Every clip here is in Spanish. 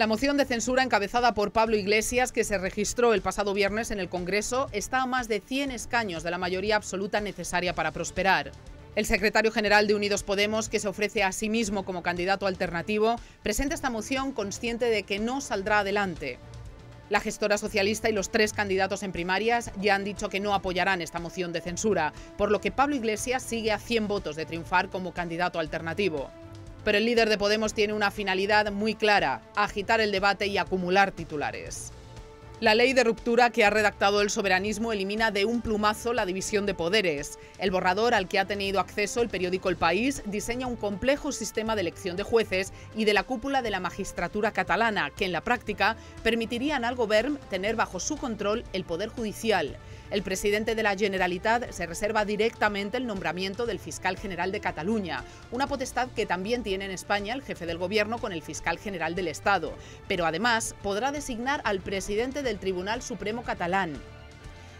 La moción de censura encabezada por Pablo Iglesias, que se registró el pasado viernes en el Congreso, está a más de 100 escaños de la mayoría absoluta necesaria para prosperar. El secretario general de Unidos Podemos, que se ofrece a sí mismo como candidato alternativo, presenta esta moción consciente de que no saldrá adelante. La gestora socialista y los tres candidatos en primarias ya han dicho que no apoyarán esta moción de censura, por lo que Pablo Iglesias sigue a 100 votos de triunfar como candidato alternativo pero el líder de Podemos tiene una finalidad muy clara, agitar el debate y acumular titulares. La ley de ruptura que ha redactado el soberanismo elimina de un plumazo la división de poderes. El borrador al que ha tenido acceso el periódico El País diseña un complejo sistema de elección de jueces y de la cúpula de la magistratura catalana, que en la práctica permitirían al Govern tener bajo su control el poder judicial. El presidente de la Generalitat se reserva directamente el nombramiento del fiscal general de Cataluña, una potestad que también tiene en España el jefe del gobierno con el fiscal general del Estado, pero además podrá designar al presidente de del Tribunal Supremo catalán.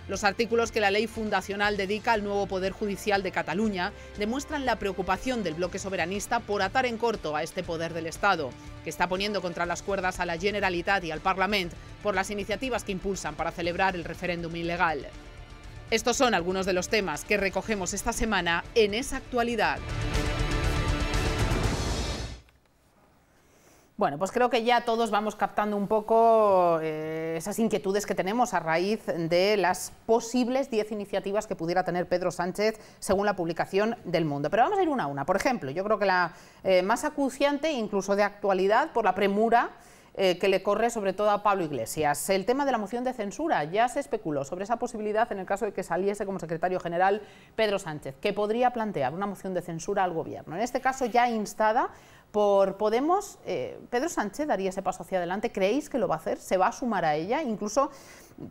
Los artículos que la ley fundacional dedica al nuevo Poder Judicial de Cataluña demuestran la preocupación del bloque soberanista por atar en corto a este poder del Estado, que está poniendo contra las cuerdas a la Generalitat y al Parlament por las iniciativas que impulsan para celebrar el referéndum ilegal. Estos son algunos de los temas que recogemos esta semana en esa actualidad. Bueno, pues creo que ya todos vamos captando un poco eh, esas inquietudes que tenemos a raíz de las posibles 10 iniciativas que pudiera tener Pedro Sánchez según la publicación del Mundo. Pero vamos a ir una a una. Por ejemplo, yo creo que la eh, más acuciante, incluso de actualidad, por la premura eh, que le corre sobre todo a Pablo Iglesias. El tema de la moción de censura, ya se especuló sobre esa posibilidad en el caso de que saliese como secretario general Pedro Sánchez, que podría plantear una moción de censura al gobierno. En este caso ya instada por Podemos, eh, Pedro Sánchez daría ese paso hacia adelante. ¿Creéis que lo va a hacer? ¿Se va a sumar a ella? Incluso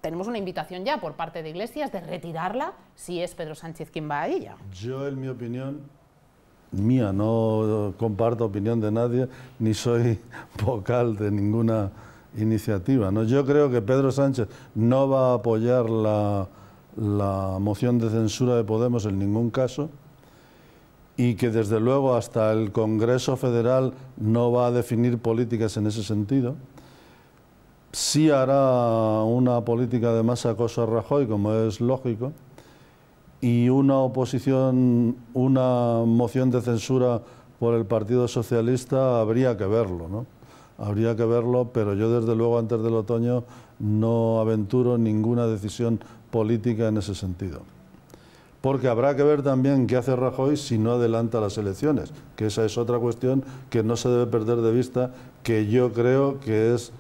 tenemos una invitación ya por parte de Iglesias de retirarla si es Pedro Sánchez quien va a ella. Yo, en mi opinión, mía, no comparto opinión de nadie, ni soy vocal de ninguna iniciativa. ¿no? Yo creo que Pedro Sánchez no va a apoyar la moción de censura de Podemos en ningún caso y que desde luego hasta el Congreso Federal no va a definir políticas en ese sentido. Sí hará una política de más acoso a Rajoy, como es lógico, y una oposición, una moción de censura por el Partido Socialista habría que verlo, ¿no? Habría que verlo, pero yo desde luego antes del otoño no aventuro ninguna decisión política en ese sentido porque habrá que ver también qué hace Rajoy si no adelanta las elecciones, que esa es otra cuestión que no se debe perder de vista, que yo creo que es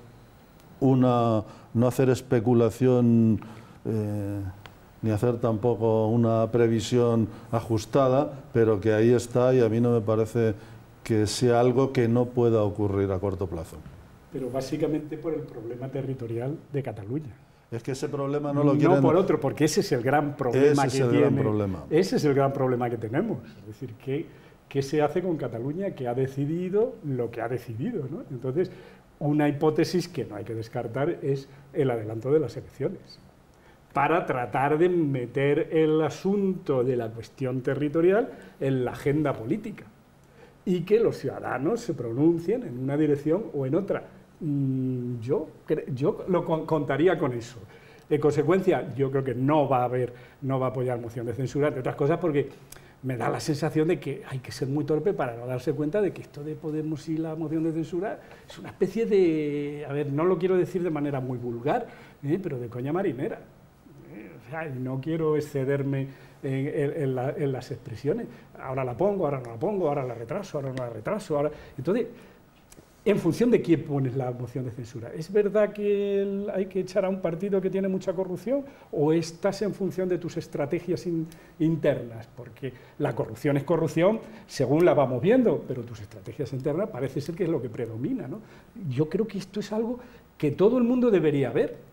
una no hacer especulación eh, ni hacer tampoco una previsión ajustada, pero que ahí está y a mí no me parece que sea algo que no pueda ocurrir a corto plazo. Pero básicamente por el problema territorial de Cataluña. Es que ese problema no lo quieren... No por otro, porque ese es el gran problema ese que es el gran problema. Ese es el gran problema que tenemos. Es decir, ¿qué, se hace con Cataluña que ha decidido lo que ha decidido? ¿no? Entonces, una hipótesis que no hay que descartar es el adelanto de las elecciones para tratar de meter el asunto de la cuestión territorial en la agenda política y que los ciudadanos se pronuncien en una dirección o en otra Mm, yo, yo lo contaría con eso. En consecuencia, yo creo que no va a haber, no va a apoyar moción de censura, entre otras cosas porque me da la sensación de que hay que ser muy torpe para no darse cuenta de que esto de Podemos y la moción de censura es una especie de, a ver, no lo quiero decir de manera muy vulgar, ¿eh? pero de coña marinera. ¿eh? o sea, no quiero excederme en, las expresiones. Ahora la pongo, ahora no la pongo, ahora la retraso, ahora no la retraso. Ahora... Entonces, en función de quién pones la moción de censura. ¿Es verdad que hay que echar a un partido que tiene mucha corrupción o estás en función de tus estrategias internas? Porque la corrupción es corrupción según la vamos viendo, pero tus estrategias internas parece ser que es lo que predomina. Yo creo que esto es algo que todo el mundo debería ver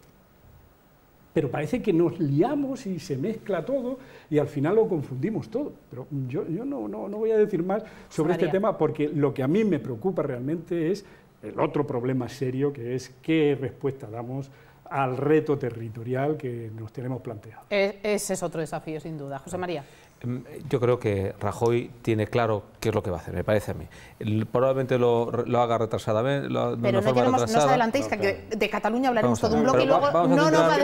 pero parece que nos liamos y se mezcla todo y al final lo confundimos todo. Pero yo, yo no, voy a decir más sobre este tema porque lo que a mí me preocupa realmente es el otro problema serio que es qué respuesta damos al reto territorial que nos tenemos planteado. E, ese es otro desafío, sin duda. José María. Mm, yo creo que Rajoy tiene claro qué es lo que va a hacer, me parece a mí. Probablemente lo, lo haga retrasadamente. pero no, os adelantéis, que de Cataluña hablaremos todo un bloque y luego no no va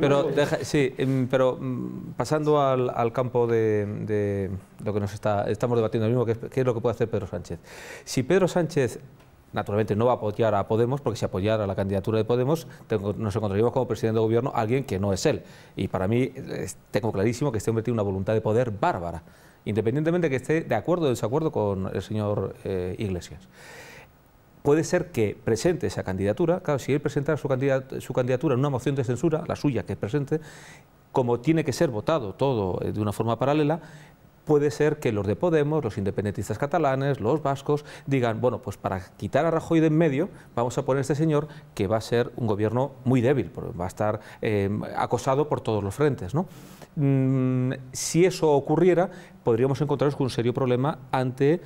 Pero, sí, em, pero mm, pasando al, campo de, lo que nos está, estamos debatiendo ahora mismo, qué es lo que puede hacer Pedro Sánchez. Si Pedro Sánchez naturalmente no va a apoyar a Podemos, porque si apoyara la candidatura de Podemos, nos encontraríamos como presidente de gobierno alguien que no es él. Y para mí tengo clarísimo que este hombre tiene una voluntad de poder bárbara, independientemente de que esté de acuerdo o desacuerdo con el señor eh, Iglesias. Puede ser que presente esa candidatura, claro, si él presentara su, su candidatura en una moción de censura, la suya que presente, como tiene que ser votado todo eh, de una forma paralela, puede ser que los de Podemos, los independentistas catalanes, los vascos, digan, bueno, pues para quitar a Rajoy de en medio, vamos a poner este señor que va a ser un gobierno muy débil, va a estar em, acosado por todos los frentes. Mm, si eso ocurriera, podríamos encontrarnos con un serio problema ante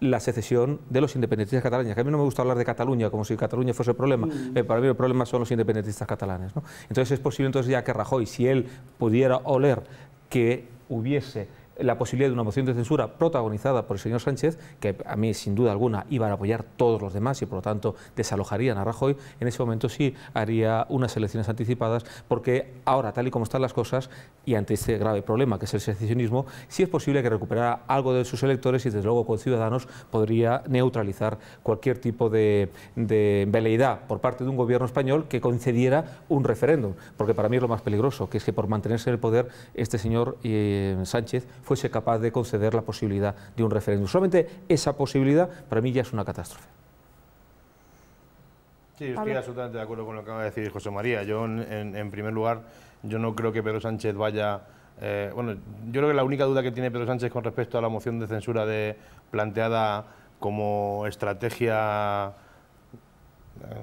la secesión de los independentistas catalanes. a mí no me gusta hablar de Cataluña como si Cataluña fuese el problema. Mm. Eh, para mí el problema son los independentistas catalanes. Entonces es posible entonces ya que Rajoy, si él pudiera oler que hubiese la posibilidad de una moción de censura protagonizada por el señor Sánchez, que a mí sin duda alguna iban a apoyar todos los demás y por lo tanto desalojarían a Rajoy, en ese momento sí haría unas elecciones anticipadas, porque ahora, tal y como están las cosas, y ante este grave problema que es el secesionismo, sí es posible que recuperara algo de sus electores y desde luego con Ciudadanos podría neutralizar cualquier tipo de, veleidad por parte de un gobierno español que concediera un referéndum, porque para mí es lo más peligroso, que es que por mantenerse en el poder este señor eh, Sánchez fuese capaz de conceder la posibilidad de un referéndum. Solamente esa posibilidad para mí ya es una catástrofe. Sí, estoy absolutamente de acuerdo con lo que acaba de decir José María. Yo, en, primer lugar, yo no creo que Pedro Sánchez vaya... Eh, bueno, yo creo que la única duda que tiene Pedro Sánchez con respecto a la moción de censura de, planteada como estrategia eh,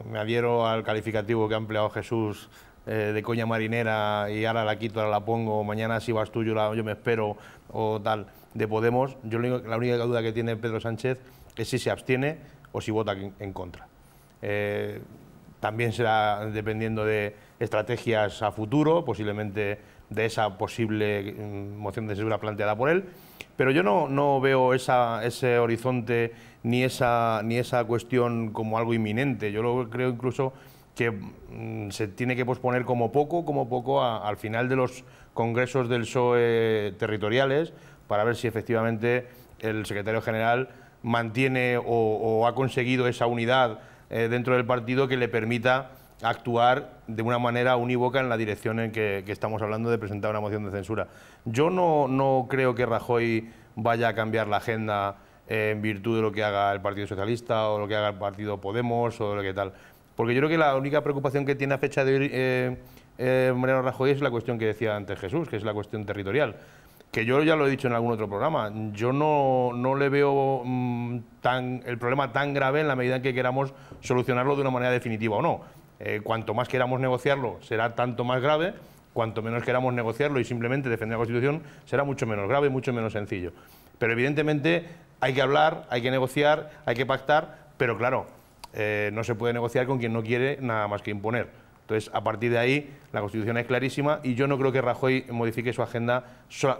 me adhiero al calificativo que ha empleado Jesús eh, de coña marinera y ahora la quito, ahora la pongo, mañana si vas tú yo, yo me espero o tal, de Podemos, yo la única duda que tiene Pedro Sánchez es si se abstiene o si vota en contra. Eh, también será dependiendo de estrategias a futuro, posiblemente de esa posible mm, moción de censura planteada por él. Pero yo no, no veo esa, ese horizonte ni esa, ni esa cuestión como algo inminente. Yo lo creo incluso que mm, se tiene que posponer como poco, como poco al final de los congresos del PSOE territoriales para ver si efectivamente el secretario general mantiene o, ha conseguido esa unidad eh, dentro del partido que le permita actuar de una manera unívoca en la dirección en que, estamos hablando de presentar una moción de censura. Yo no, no creo que Rajoy vaya a cambiar la agenda eh, en virtud de lo que haga el Partido Socialista o lo que haga el Partido Podemos o lo que tal. Porque yo creo que la única preocupación que tiene a fecha de hoy eh, eh Rajoy es la cuestión que decía antes Jesús, que es la cuestión territorial. Que yo ya lo he dicho en algún otro programa, yo no, le veo mm, tan, el problema tan grave en la medida en que queramos solucionarlo de una manera definitiva o no. Eh, cuanto más queramos negociarlo, será tanto más grave cuanto menos queramos negociarlo y simplemente defender la Constitución, será mucho menos grave, mucho menos sencillo. Pero evidentemente hay que hablar, hay que negociar, hay que pactar, pero claro, eh, no se puede negociar con quien no quiere nada más que imponer. Entonces, a partir de ahí, la Constitución es clarísima y yo no creo que Rajoy modifique su agenda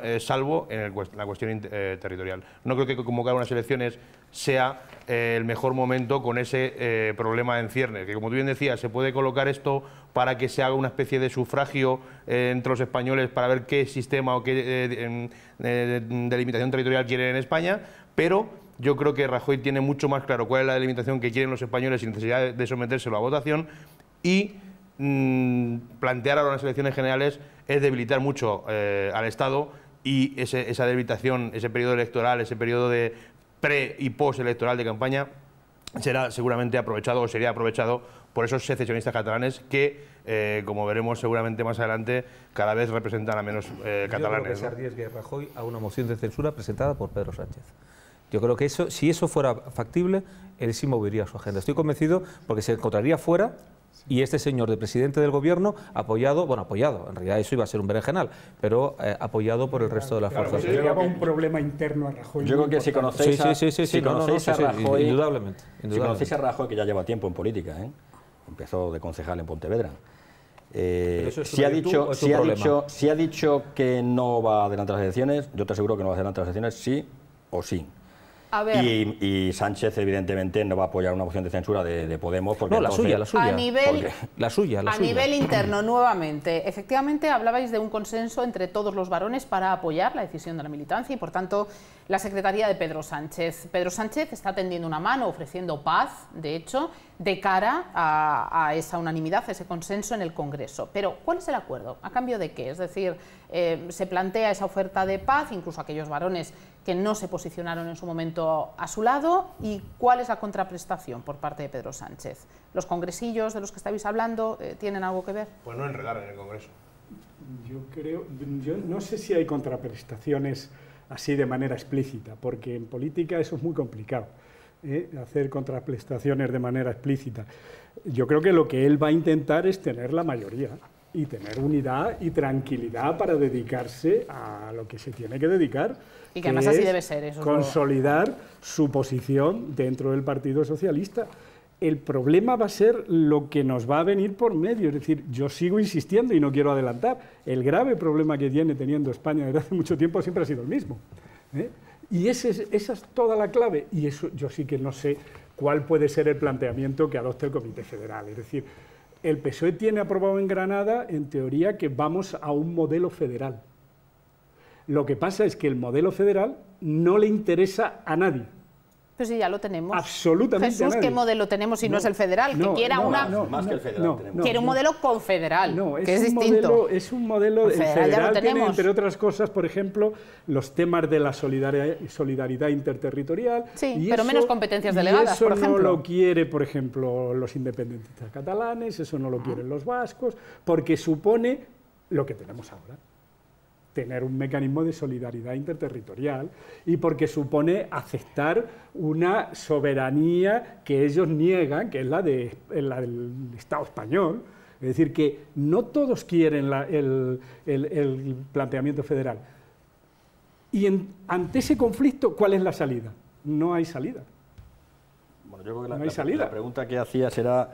eh, salvo en la cuestión eh, territorial. No creo que convocar unas elecciones sea el mejor momento con ese problema en ciernes, que como tú bien decías, se puede colocar esto para que se haga una especie de sufragio entre los españoles para ver qué sistema o qué delimitación territorial quieren en España, pero yo creo que Rajoy tiene mucho más claro cuál es la delimitación que quieren los españoles sin necesidad de sometérselo a votación y mm, plantear ahora unas elecciones generales es debilitar mucho eh, al Estado y esa debilitación, ese periodo electoral, ese periodo de pre y post electoral de campaña será seguramente aprovechado o sería aprovechado por esos secesionistas catalanes que, eh, como veremos seguramente más adelante, cada vez representan a menos catalanes. Eh, yo creo que Rajoy a una moción de censura presentada por Pedro Sánchez. Yo creo que eso, si eso fuera factible, él sí movería su agenda. Estoy convencido porque se encontraría fuera y este señor de presidente del gobierno apoyado, bueno, apoyado, en realidad eso iba a ser un berenjenal, pero eh, apoyado por el resto de las fuerzas. Yo un problema interno a Rajoy. Yo creo que si conocéis a, sí, sí, sí, Rajoy, indudablemente, Si conocéis a Rajoy, que ya lleva tiempo en política, ¿eh? empezó de concejal en Pontevedra, eh, si, ha dicho, si, ha dicho, si ha dicho que no va a las elecciones, yo te aseguro que no va a las elecciones, sí o sí. Y, Sánchez, evidentemente, no va a apoyar una moción de censura de, Podemos. Porque la suya, la suya. A nivel, la suya, a nivel interno, nuevamente, efectivamente hablabais de un consenso entre todos los varones para apoyar la decisión de la militancia y, por tanto, la secretaría de Pedro Sánchez. Pedro Sánchez está tendiendo una mano, ofreciendo paz, de hecho, de cara a, esa unanimidad, a ese consenso en el Congreso. Pero, ¿cuál es el acuerdo? ¿A cambio de qué? Es decir, eh, se plantea esa oferta de paz, incluso aquellos varones que no se posicionaron en su momento a su lado y cuál es la contraprestación por parte de Pedro Sánchez. ¿Los congresillos de los que estáis hablando eh, tienen algo que ver? Pues no enredar en el Congreso. Yo creo, yo no sé si hay contraprestaciones así de manera explícita, porque en política eso es muy complicado, ¿eh? hacer contraprestaciones de manera explícita. Yo creo que lo que él va a intentar es tener la mayoría y tener unidad y tranquilidad para dedicarse a lo que se tiene que dedicar. Y que, además así debe ser. Eso consolidar su posición dentro del Partido Socialista. El problema va a ser lo que nos va a venir por medio. Es decir, yo sigo insistiendo y no quiero adelantar. El grave problema que tiene teniendo España desde hace mucho tiempo siempre ha sido el mismo. ¿eh? Y esa es toda la clave. Y eso yo sí que no sé cuál puede ser el planteamiento que adopte el Comité Federal. Es decir, el PSOE tiene aprobado en Granada, en teoría, que vamos a un modelo federal. Lo que pasa es que el modelo federal no le interesa a nadie. Pues ya lo tenemos. Absolutamente. Jesús, ¿qué modelo tenemos si no, es el federal? No, que quiera no, que el quiere un modelo confederal. es que es un distinto. Modelo, es un modelo. entre otras cosas, por ejemplo, los temas de la solidaridad, interterritorial. Sí, pero menos competencias delegadas, eso No lo quiere, por ejemplo, los independentistas catalanes, eso no lo ah. quieren los vascos, porque supone lo que tenemos ahora tener un mecanismo de solidaridad interterritorial y porque supone aceptar una soberanía que ellos niegan, que es la, de, la del Estado español. Es decir, que no todos quieren el, planteamiento federal. Y ante ese conflicto, ¿cuál es la salida? No hay salida. Bueno, yo creo que la, pregunta que hacía era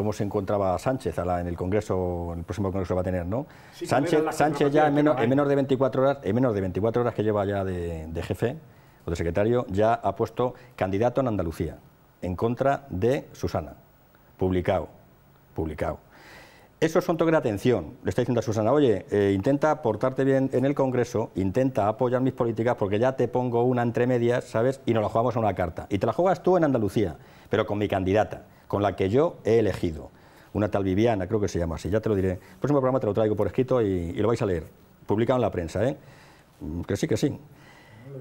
cómo se encontraba Sánchez en el Congreso, en el próximo Congreso va a tener, ¿no? Sánchez, ya en ¿eh? menos, de 24 horas, en menos de 24 horas que lleva ya de, jefe o de secretario, ya ha puesto candidato en Andalucía en contra de Susana. Publicado, publicado. Eso un toque de atención. Le está diciendo a Susana, oye, eh, intenta portarte bien en el Congreso, intenta apoyar mis políticas porque ya te pongo una entre medias, ¿sabes? Y nos la jugamos a una carta. Y te la juegas tú en Andalucía, pero con mi candidata con la que yo he elegido. Una tal Viviana, creo que se llama así, ya te lo diré. El próximo programa te lo traigo por escrito y, lo vais a leer, publicado en la prensa, ¿eh? Mm, que sí, que sí.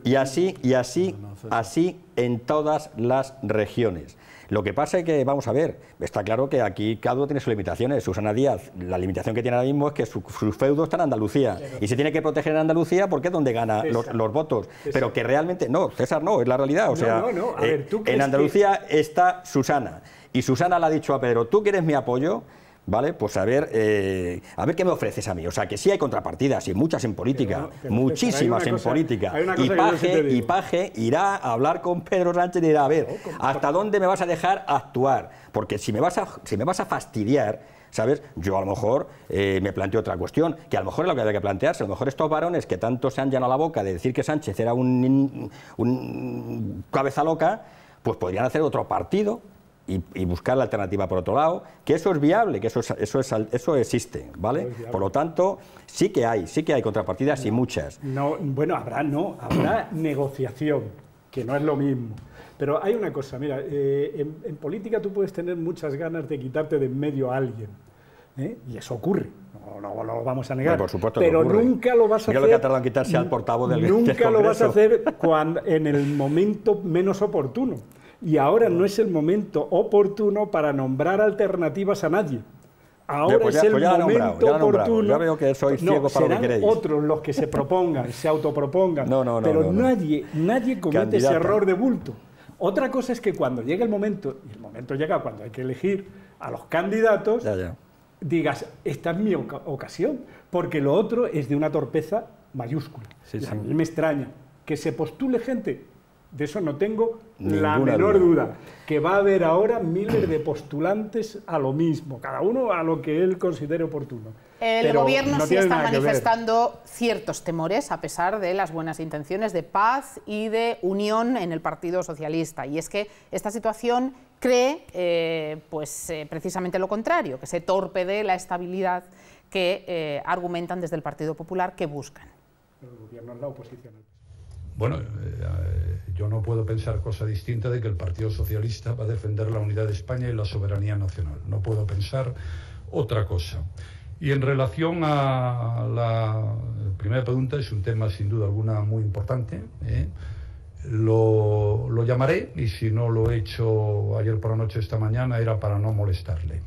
Y así, y así, así en todas las regiones. Lo que pasa es que, vamos a ver, está claro que aquí cada uno tiene sus limitaciones. Susana Díaz, la limitación que tiene ahora mismo es que su, sus feudos están en Andalucía. Y se tiene que proteger en Andalucía porque es donde gana los, votos. Pero que realmente, no, César no, es la realidad. O sea, no, eh, en Andalucía está Susana y Susana le ha dicho a Pedro, tú quieres mi apoyo, ¿vale? Pues a ver, eh, a ver qué me ofreces a mí. O sea, que sí hay contrapartidas y muchas en política, muchísimas en política. Y Paje, y Paje irá a hablar con Pedro Sánchez y dirá, a ver, oh, ¿hasta dónde me vas a dejar actuar? Porque si me vas a, si me vas a fastidiar... ¿sabes? Yo a lo mejor eh, me planteo otra cuestión, que a lo mejor es lo que hay que plantearse, a lo mejor estos varones que tanto se han llenado la boca de decir que Sánchez era un cabeza loca, pues podrían hacer otro partido y, buscar la alternativa por otro lado, que eso es viable, que eso, eso, es, eso existe, ¿vale? por lo tanto, sí que hay, sí que hay contrapartidas y muchas. No, bueno, habrá, no, habrá negociación, que no es lo mismo. Pero hay una cosa, mira, eh, en, política tú puedes tener muchas ganas de quitarte de en medio a alguien, ¿eh? y eso ocurre, no, lo vamos a negar. Pero, por supuesto nunca lo vas a hacer. lo que ha en quitarse al portavoz del Nunca lo vas a hacer cuando, en el momento menos oportuno y ahora no es el momento oportuno para nombrar alternativas a nadie. Ahora pues es el pues momento oportuno. Yo veo que sois ciegos para serán lo que queréis. otros los que se propongan, se autopropongan. Pero nadie, nadie comete ese error de bulto. Otra cosa es que cuando llegue el momento, y el momento llega cuando hay que elegir a los candidatos, digas, esta es mi ocasión, porque lo otro es de una torpeza mayúscula. A mí me extraña que se postule gente de eso no tengo la menor duda. Que va a haber ahora miles de postulantes a lo mismo, cada uno a lo que él considere oportuno. El gobierno sí está manifestando ciertos temores a pesar de las buenas intenciones de paz y de unión en el Partido Socialista. Y es que esta situación cree eh, pues, eh, precisamente lo contrario, que se torpede la estabilidad que eh, argumentan desde el Partido Popular que buscan. la oposición. Bueno, eh, eh, yo no puedo pensar cosa distinta de que el Partido Socialista va a defender la unidad de España y la soberanía nacional. No puedo pensar otra cosa. Y en relación a la primera pregunta, es un tema sin duda alguna muy importante. ¿eh? Lo, lo, llamaré y si no lo he hecho ayer por la noche, esta mañana, era para no molestarle.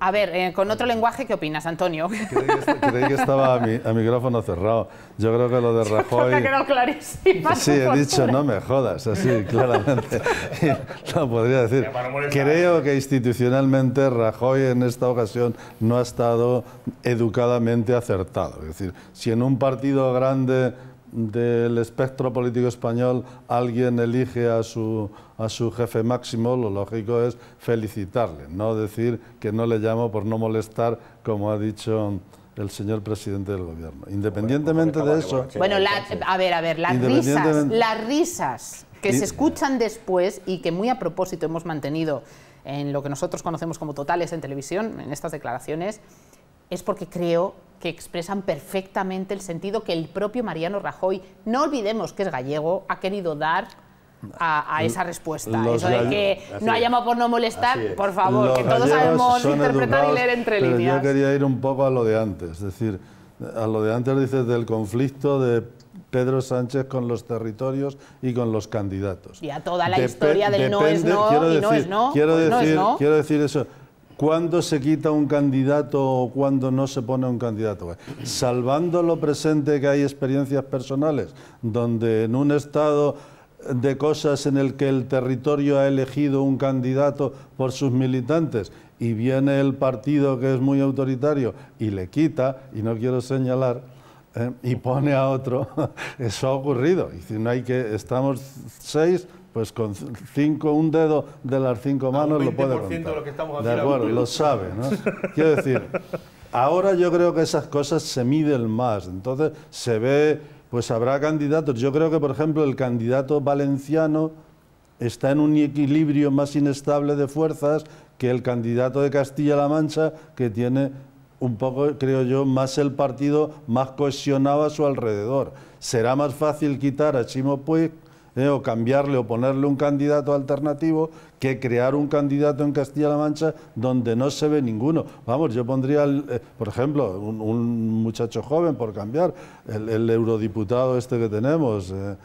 A ver, eh, con otro lenguaje, ¿qué opinas, Antonio? Creí que, estaba a, mi, micrófono cerrado. Yo creo que lo de Rajoy... ha quedado clarísimo. Sí, he dicho, no me jodas, así, claramente. no podría decir. Creo que institucionalmente Rajoy en esta ocasión no ha estado educadamente acertado. Es decir, si en un partido grande del espectro político español alguien elige a su, a su jefe máximo, lo lógico es felicitarle, no decir que no le llamo por no molestar, como ha dicho el señor presidente del gobierno. Independientemente de eso... Bueno, a ver, a ver, las risas, las risas que se escuchan después y que muy a propósito hemos mantenido en lo que nosotros conocemos como totales en televisión, en estas declaraciones, es porque creo que expresan perfectamente el sentido que el propio Mariano Rajoy, no olvidemos que es gallego, ha querido dar a, esa respuesta. Eso de que no ha llamado por no molestar, por favor, que todos sabemos interpretar y leer entre líneas. Yo quería ir un poco a lo de antes, es decir, a lo de antes dices del conflicto de Pedro Sánchez con los territorios y con los candidatos. Y a toda la historia del no es no y no es pues no. quiero decir eso. ¿Cuándo se quita un candidato o cuándo no se pone un candidato? Pues, salvando lo presente que hay experiencias personales, donde en un estado de cosas en el que el territorio ha elegido un candidato por sus militantes y viene el partido que es muy autoritario y le quita, y no quiero señalar, eh, y pone a otro, eso ha ocurrido. Y si no hay que, estamos seis pues con cinco, un dedo de las cinco ah, manos lo puede contar. De, lo que estamos de acuerdo, lo sabe, ¿no? Quiero decir, ahora yo creo que esas cosas se miden más, entonces se ve, pues habrá candidatos. Yo creo que, por ejemplo, el candidato valenciano está en un equilibrio más inestable de fuerzas que el candidato de Castilla-La Mancha, que tiene un poco, creo yo, más el partido más cohesionado a su alrededor. Será más fácil quitar a Chimo Puig eh, o cambiarle o ponerle un candidato alternativo que crear un candidato en Castilla-La Mancha donde no se ve ninguno. Vamos, yo pondría, eh, por ejemplo, un, muchacho joven, por cambiar, el, eurodiputado este que tenemos, eh,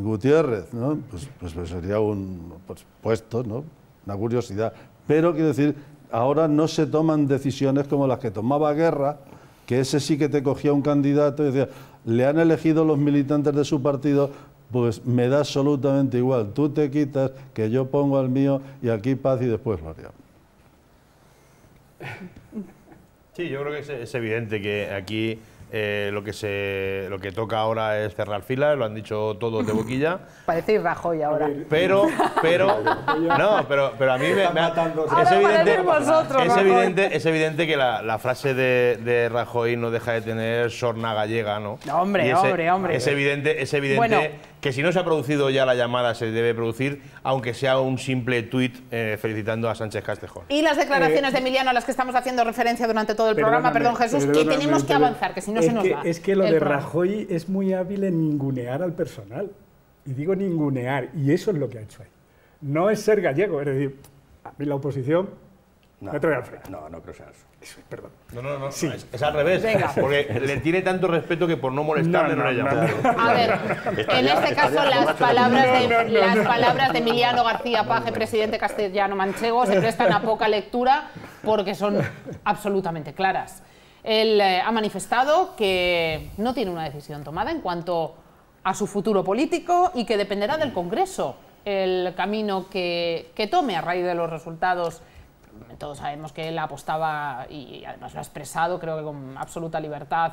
Gutiérrez, ¿no? Pues, pues, pues sería un pues, puesto, ¿no? una curiosidad. Pero quiero decir, ahora no se toman decisiones como las que tomaba Guerra, que ese sí que te cogía un candidato y decía, le han elegido los militantes de su partido, pues me da absolutamente igual. Tú te quitas, que yo pongo al mío y aquí paz y después gloria. Sí, yo creo que es, evidente que aquí eh, lo que se lo que toca ahora es cerrar filas, lo han dicho todos de boquilla. Parecéis Rajoy ahora. Pero, pero, no, pero, a mí me, es, evidente, es, evidente, es evidente que la, frase de, Rajoy no deja de tener sorna gallega, ¿no? hombre, hombre, hombre. Es evidente, es evidente que si no se ha producido ya la llamada se debe producir, aunque sea un simple tuit eh, felicitando a Sánchez Castejón. Y las declaraciones eh, de Emiliano a las que estamos haciendo referencia durante todo el programa, perdón Jesús, que tenemos que avanzar, que si no se nos va. Es que lo de Rajoy es muy hábil en ningunear al personal. Y digo ningunear, y eso es lo que ha hecho ahí. No es ser gallego, es decir, a mí la oposición no, no No, creo eso. Perdón. No, no, no. Es, al revés. Porque le tiene tanto respeto que por no molestarle no, no, haya le A ver, en este caso las palabras, de, las palabras de Emiliano García Paje, presidente castellano manchego, se prestan a poca lectura porque son absolutamente claras. Él eh, ha manifestado que no tiene una decisión tomada en cuanto a su futuro político y que dependerá del Congreso el camino que, que tome a raíz de los resultados todos sabemos que él apostaba, y además lo ha expresado, creo que con absoluta libertad,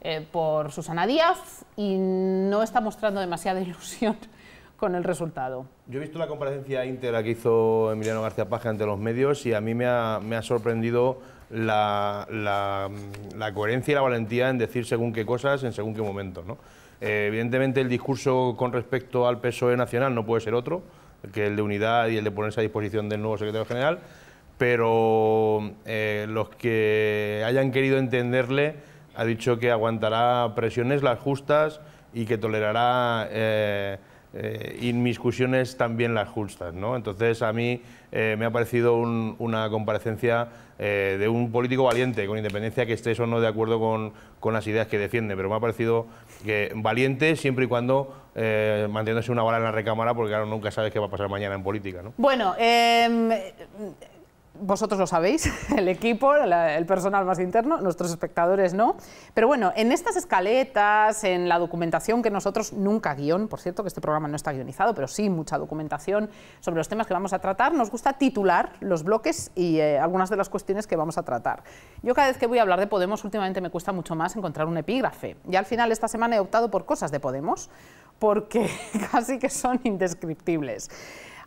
eh, por Susana Díaz, y no está mostrando demasiada ilusión con el resultado. Yo he visto la comparecencia íntegra que hizo Emiliano García Paje ante los medios y a mí me ha, sorprendido la, coherencia y la valentía en decir según qué cosas, en según qué momento. ¿no? Eh, evidentemente el discurso con respecto al PSOE nacional no puede ser otro que el de unidad y el de ponerse a disposición del nuevo secretario general, pero eh, los que hayan querido entenderle ha dicho que aguantará presiones las justas y que tolerará eh, eh, inmiscusiones también las justas. ¿no? Entonces a mí me ha parecido una comparecencia de un político valiente, con independencia que estés o no de acuerdo con, las ideas que defiende, pero me ha parecido valiente siempre y cuando eh, manteniéndose una bala en la recámara, porque claro, nunca sabes qué va a pasar mañana en política. Bueno, eh, vosotros lo sabéis, el equipo, el personal más interno, nuestros espectadores no. Pero bueno, en estas escaletas, en la documentación que nosotros nunca guión, por cierto, que este programa no está guionizado, pero sí mucha documentación sobre los temas que vamos a tratar, nos gusta titular los bloques y eh, algunas de las cuestiones que vamos a tratar. Yo cada vez que voy a hablar de Podemos últimamente me cuesta mucho más encontrar un epígrafe. Y al final esta semana he optado por cosas de Podemos, porque casi que son indescriptibles.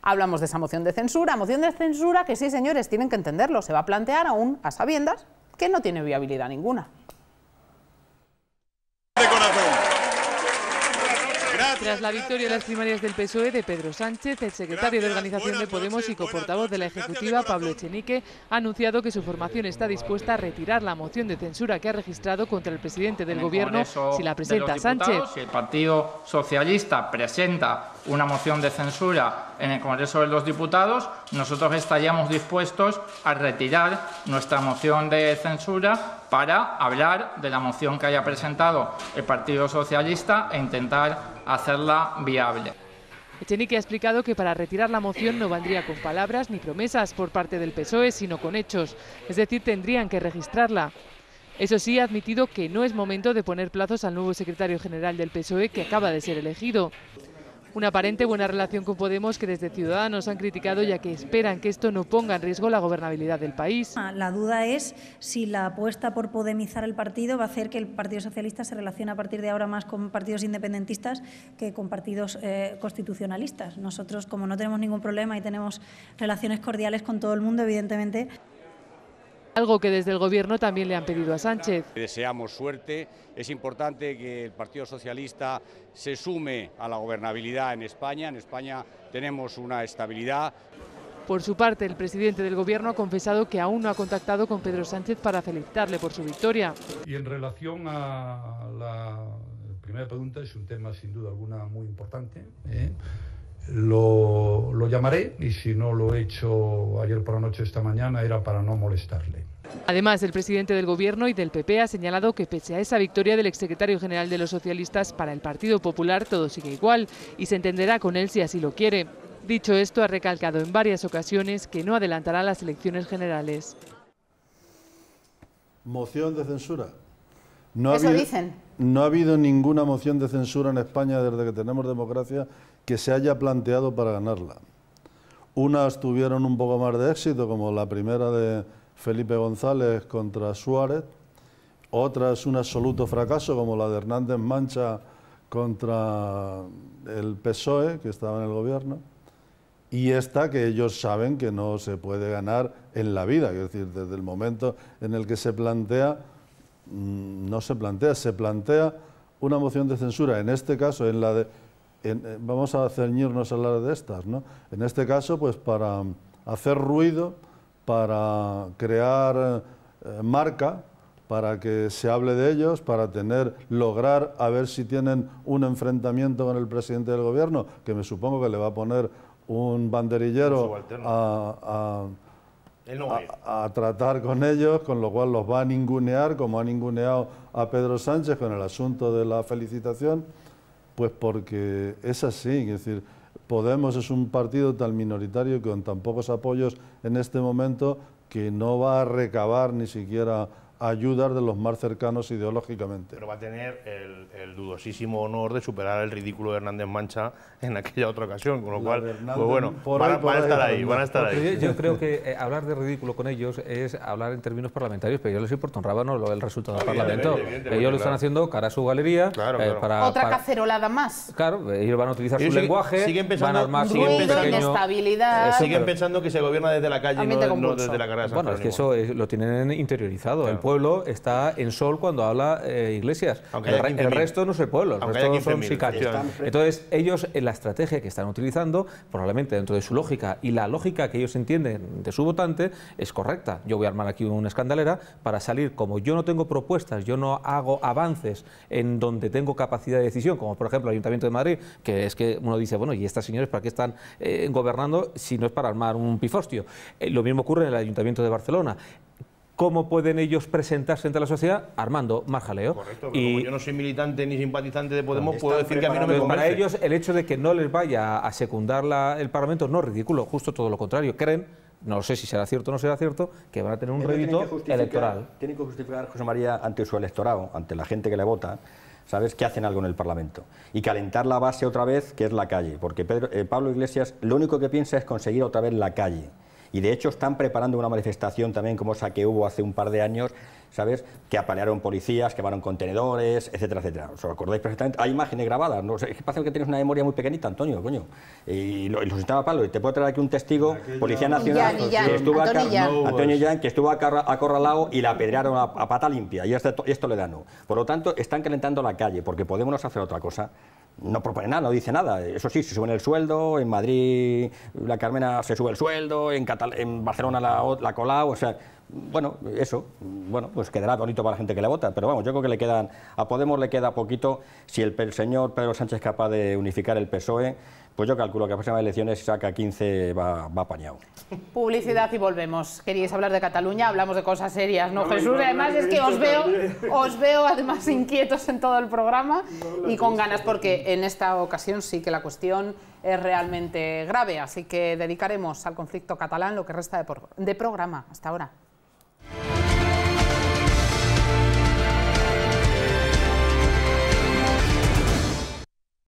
Hablamos de esa moción de censura, moción de censura que sí, señores, tienen que entenderlo, se va a plantear aún a sabiendas que no tiene viabilidad ninguna. Tras la victoria de las primarias del PSOE de Pedro Sánchez, el secretario de Organización de Podemos y coportavoz de la Ejecutiva, Pablo Echenique, ha anunciado que su formación está dispuesta a retirar la moción de censura que ha registrado contra el presidente del Gobierno si la presenta Sánchez. Si el Partido Socialista presenta una moción de censura en el Congreso de los Diputados, nosotros estaríamos dispuestos a retirar nuestra moción de censura para hablar de la moción que haya presentado el Partido Socialista e intentar hacerla viable. Echenique ha explicado que para retirar la moción no vendría con palabras ni promesas por parte del PSOE, sino con hechos, es decir, tendrían que registrarla. Eso sí, ha admitido que no es momento de poner plazos al nuevo secretario general del PSOE que acaba de ser elegido. Una aparente buena relación con Podemos que desde Ciudadanos han criticado ya que esperan que esto no ponga en riesgo la gobernabilidad del país. Ah, la duda es si la apuesta por podemizar el partido va a hacer que el Partido Socialista se relacione a partir de ahora más con partidos independentistas que con partidos eh, constitucionalistas. Nosotros, como no tenemos ningún problema y tenemos relaciones cordiales con todo el mundo, evidentemente algo que desde el Gobierno también le han pedido a Sánchez. Deseamos suerte, es importante que el Partido Socialista se sume a la gobernabilidad en España, en España tenemos una estabilidad. Por su parte, el presidente del Gobierno ha confesado que aún no ha contactado con Pedro Sánchez para felicitarle por su victoria. Y en relación a la primera pregunta, es un tema sin duda alguna muy importante. ¿eh? Lo llamaré y si no lo he hecho ayer por la noche, esta mañana, era para no molestarle. Además, el presidente del Gobierno y del PP ha señalado que pese a esa victoria del exsecretario general de los socialistas para el Partido Popular, todo sigue igual y se entenderá con él si así lo quiere. Dicho esto, ha recalcado en varias ocasiones que no adelantará las elecciones generales. Moción de censura. No Eso dicen. No ha habido ninguna moción de censura en España desde que tenemos democracia que se haya planteado para ganarla. Unas tuvieron un poco más de éxito, como la primera de Felipe González contra Suárez. Otras un absoluto fracaso, como la de Hernández Mancha contra el PSOE, que estaba en el gobierno. Y esta que ellos saben que no se puede ganar en la vida, es decir, desde el momento en el que se plantea, mm, no se plantea, se plantea una moción de censura, en este caso, en la de eh, vamos a ceñirnos a hablar de estas, ¿no? En este caso, pues para hacer ruido, para crear eh, marca, para que se hable de ellos, para tener, lograr a ver si tienen un enfrentamiento con el presidente del gobierno, que me supongo que le va a poner un banderillero a, a, tratar con ellos, con lo cual los va a ningunear, como ha ninguneado a Pedro Sánchez con el asunto de la felicitación. Pues porque es así, es decir, Podemos es un partido tan minoritario con tan pocos apoyos en este momento que no va a recabar ni siquiera ayudar de los más cercanos ideológicamente. Pero va a tener el, dudosísimo honor de superar el ridículo de Hernández Mancha en aquella otra ocasión, con lo cual, pues bueno, van, a estar ahí, van a estar ahí. Yo, creo que eh, hablar de ridículo con ellos es hablar en términos parlamentarios, pero yo les importa un rábano lo, del resultado del Parlamento. ellos lo están haciendo cara a su galería. Claro, eh, Para, otra cacerolada más. Claro, ellos van a utilizar su lenguaje, siguen pensando, van a siguen pensando, siguen pensando que se gobierna desde la calle y no, desde la carrera de San Bueno, es que eso lo tienen interiorizado pueblo está en sol cuando habla eh, Iglesias. el, resto no es el pueblo, el resto son sicarios. Entonces, ellos, en la estrategia que están utilizando, probablemente dentro de su lógica y la lógica que ellos entienden de su votante, es correcta. Yo voy a armar aquí una escandalera para salir, como yo no tengo propuestas, yo no hago avances en donde tengo capacidad de decisión, como por ejemplo el Ayuntamiento de Madrid, que es que uno dice, bueno, ¿y estas señores para qué están eh, gobernando si no es para armar un pifostio? Eh, lo mismo ocurre en el Ayuntamiento de Barcelona cómo pueden ellos presentarse ante la sociedad, Armando, más jaleo. Correcto, pero yo no soy militante ni simpatizante de Podemos, puedo decir que a mí no me convence. Para ellos, el hecho de que no les vaya a secundar el Parlamento no es ridículo, justo todo lo contrario. Creen no sé si será cierto o no será cierto, que van a tener un rédito electoral. Tienen que justificar, José María, ante su electorado, ante la gente que le vota, ¿sabes?, que hacen algo en el Parlamento. Y calentar la base otra vez, que es la calle, porque Pedro, eh, Pablo Iglesias lo único que piensa es conseguir otra vez la calle. Y de hecho están preparando una manifestación también como esa que hubo hace un par de años, ¿sabes? Que apalearon policías, quemaron contenedores, etcétera, etcétera. ¿Os acordáis perfectamente? Hay imágenes grabadas, ¿no? es que parece que tienes una memoria muy pequeñita, Antonio, coño. Y, los estaba palo. Y te puedo traer aquí un testigo, Policía Nacional, que estuvo Antonio, que estuvo acorralado y la apedrearon a, pata limpia. Y esto, esto le da no. Por lo tanto, están calentando la calle, porque Podemos hacer otra cosa no propone nada, no dice nada. Eso sí, se sube el sueldo, en Madrid la Carmena se sube el sueldo, en, en Barcelona la, la o sea, bueno, eso, bueno, pues quedará bonito para la gente que le vota, pero vamos, yo creo que le quedan, a Podemos le queda poquito si el, el señor Pedro Sánchez es capaz de unificar el PSOE pues yo calculo que a próximas elecciones saca 15 va, va apañado. Publicidad y volvemos. Queríais hablar de Cataluña, hablamos de cosas serias, ¿no, Jesús? además es que os veo, os veo además inquietos en todo el programa y con ganas porque en esta ocasión sí que la cuestión es realmente grave, así que dedicaremos al conflicto catalán lo que resta de, de programa hasta ahora.